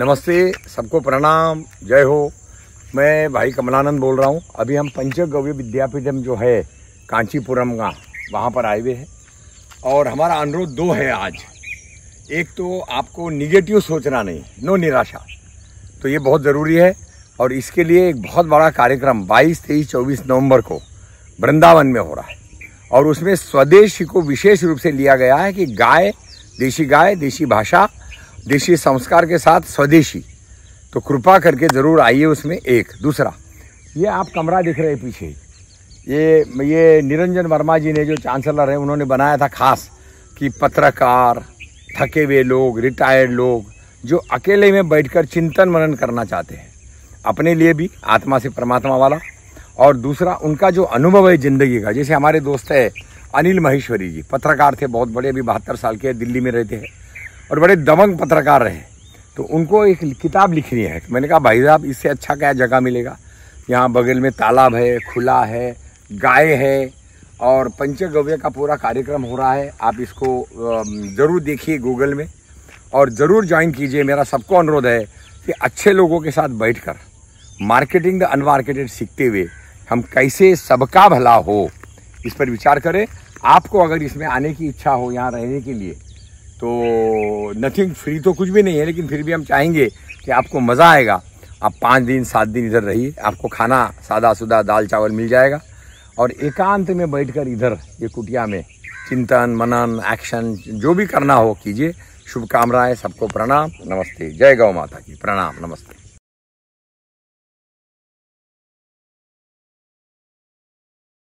नमस्ते सबको प्रणाम जय हो मैं भाई कमलानंद बोल रहा हूँ अभी हम पंचगव्य विद्यापीठम जो है कांचीपुरम का वहाँ पर आए हुए हैं और हमारा अनुरोध दो है आज एक तो आपको निगेटिव सोचना नहीं नो निराशा तो ये बहुत ज़रूरी है और इसके लिए एक बहुत बड़ा कार्यक्रम 22, तेईस 24 नवंबर को वृंदावन में हो रहा है और उसमें स्वदेशी को विशेष रूप से लिया गया है कि गाय देशी गाय देशी भाषा देशी संस्कार के साथ स्वदेशी तो कृपा करके ज़रूर आइए उसमें एक दूसरा ये आप कमरा दिख रहे पीछे ये ये निरंजन वर्मा जी ने जो चांसलर हैं उन्होंने बनाया था खास कि पत्रकार थके हुए लोग रिटायर्ड लोग जो अकेले में बैठकर चिंतन मनन करना चाहते हैं अपने लिए भी आत्मा से परमात्मा वाला और दूसरा उनका जो अनुभव है ज़िंदगी का जैसे हमारे दोस्त है अनिल महेश्वरी जी पत्रकार थे बहुत बड़े अभी बहत्तर साल के दिल्ली में रहते हैं और बड़े दमंग पत्रकार रहे तो उनको एक किताब लिखनी है मैंने कहा भाई साहब इससे अच्छा क्या जगह मिलेगा यहाँ बगल में तालाब है खुला है गाय है और पंचगव्य का पूरा कार्यक्रम हो रहा है आप इसको ज़रूर देखिए गूगल में और ज़रूर ज्वाइन कीजिए मेरा सबको अनुरोध है कि अच्छे लोगों के साथ बैठकर मार्केटिंग द अनमार्केटेड सीखते हुए हम कैसे सबका भला हो इस पर विचार करें आपको अगर इसमें आने की इच्छा हो यहाँ रहने के लिए तो नथिंग फ्री तो कुछ भी नहीं है लेकिन फिर भी हम चाहेंगे कि आपको मज़ा आएगा आप पाँच दिन सात दिन इधर रहिए आपको खाना सादा सुदा दाल चावल मिल जाएगा और एकांत में बैठकर इधर ये कुटिया में चिंतन मनन एक्शन जो भी करना हो कीजिए शुभकामनाएं सबको प्रणाम नमस्ते जय गौ माता की प्रणाम नमस्ते